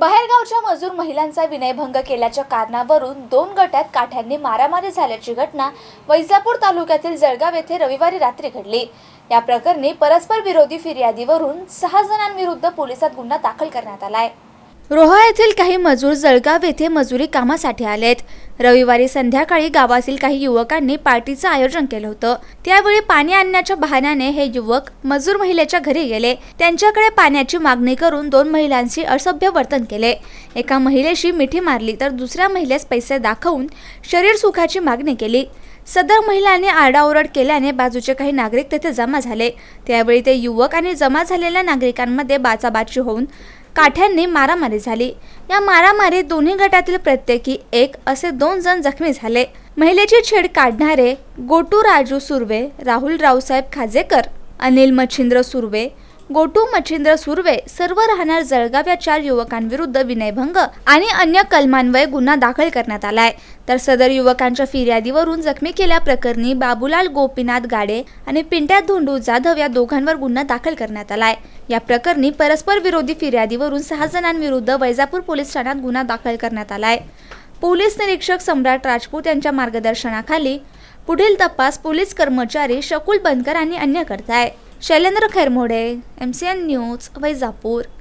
बाहेरगावच्या मजूर महिलांचा विनयभंग केल्याच्या कारणावरून दोन गटात काठ्यांनी मारामारी झाल्याची घटना वैजापूर तालुक्यातील जळगाव येथे रविवारी रात्री घडली या प्रकरणी परस्पर विरोधी फिर्यादीवरून सहा जणांविरुद्ध पोलिसात गुन्हा दाखल करण्यात आला आहे रोहा येथील काही मजूर जळगाव येथे मजुरी कामासाठी आलेत रविवारी संध्याकाळी गावातील काही युवकांनी पार्टीचं आयोजन केलं होतं त्यावेळी पाणी आणण्याच्या बहाण्याने हे युवक मजूर महिलेच्या घरी गेले त्यांच्याकडे पाण्याची मागणी करून दोन महिलांशी असभ्य वर्तन केले एका महिलेशी मिठी मारली तर दुसऱ्या महिलेस पैसे दाखवून शरीर सुखाची मागणी केली सदर महिलांनी आरडाओरड केल्याने बाजूचे काही नागरिक तेथे जमा झाले त्यावेळी ते युवक आणि जमा झालेल्या नागरिकांमध्ये बाचाबाची होऊन काठ्यांनी मारामारी झाली या मारामारीत दोन्ही गटातील प्रत्येकी एक असे दोन जण जखमी झाले महिलेची छेड काढणारे गोटू राजू सुर्वे राहुल रावसाहेब खाजेकर अनिल मच्छिंद्र सुर्वे गोटू मच्छिंद्र सुर्वे सर्व राहणार जळगाव या चार युवकांविरुद्ध विनयभंग आणि अन्य कलमान्वये गुन्हा दाखल करण्यात आलाय तर सदर युवकांच्या फिर्यादीवरून जखमी केल्या प्रकरणी बाबूलाल गोपीनाथ गाडे आणि पिंट्या धोंडू जाधव या दोघांवर गुन्हा दाखल करण्यात आलाय या प्रकरणी परस्पर विरोधी फिर्यादीवरून सहा जणांविरुद्ध वैजापूर पोलीस ठाण्यात गुन्हा दाखल करण्यात आलाय पोलीस निरीक्षक सम्राट राजपूत यांच्या मार्गदर्शनाखाली पुढील तपास पोलीस कर्मचारी शकुल बनकर आणि अन्य करताय Shailendra Khairmode M C N news Vaijapur